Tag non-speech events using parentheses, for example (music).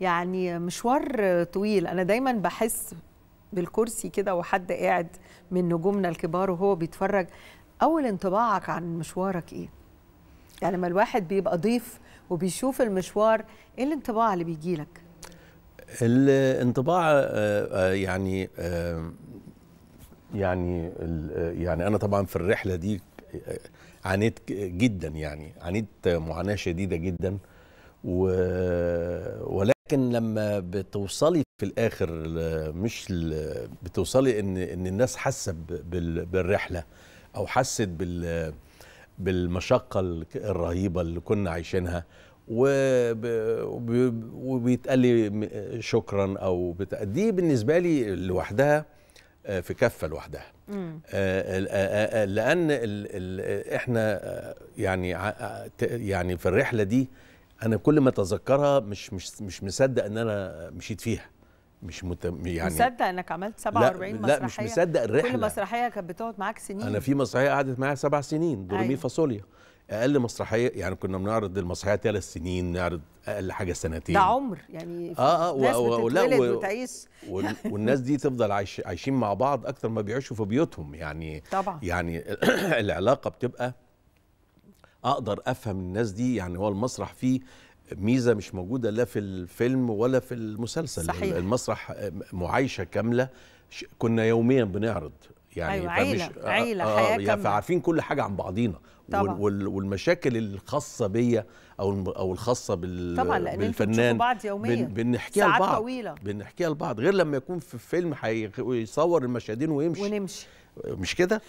يعني مشوار طويل انا دايما بحس بالكرسي كده وحد قاعد من نجومنا الكبار وهو بيتفرج اول انطباعك عن مشوارك ايه يعني لما الواحد بيبقى ضيف وبيشوف المشوار ايه الانطباع اللي بيجي لك الانطباع آه، آه، يعني آه، يعني يعني انا طبعا في الرحله دي عانيت جدا يعني عانيت معاناه شديده جدا و ولكن لكن لما بتوصلي في الاخر مش بتوصلي ان ان الناس حاسه بالرحله او حست بال بالمشقه الرهيبه اللي كنا عايشينها وبيتقال لي شكرا او بتا... دي بالنسبه لي لوحدها آه، في كفه لوحدها لان احنا يعني يعني في الرحله دي انا كل ما اتذكرها مش مش مش مصدق ان انا مشيت فيها مش مت... يعني مصدق انك عملت 47 لا مسرحيه لا مش مصدق الرحله كل مسرحيه كانت بتقعد معاك سنين انا في مسرحيه قعدت معايا سبع سنين دورمي أيوة. فاصوليا اقل مسرحيه يعني كنا بنعرض المسرحيه ثلاث سنين نعرض اقل حاجه سنتين ده عمر يعني اه اه ناس و... و... و... وتعيش (laughs) والناس دي تفضل عايش... عايشين مع بعض اكتر ما بيعيشوا في بيوتهم يعني طبعا يعني (clears throat) العلاقه بتبقى اقدر افهم الناس دي يعني هو المسرح فيه ميزه مش موجوده لا في الفيلم ولا في المسلسل صحيح. المسرح معايشه كامله كنا يوميا بنعرض يعني أيوة عيلة فمش آه، عيلة آه حياة يعني فعارفين كل حاجة عن بعضينا طبعا. وال والمشاكل الخاصة بيا أو أو الخاصة بال طبعا لأن بالفنان بعض يوميا بنحكيها لبعض ساعات طويلة بنحكيها لبعض غير لما يكون في فيلم هيصور المشاهدين ويمشي ونمشي مش كده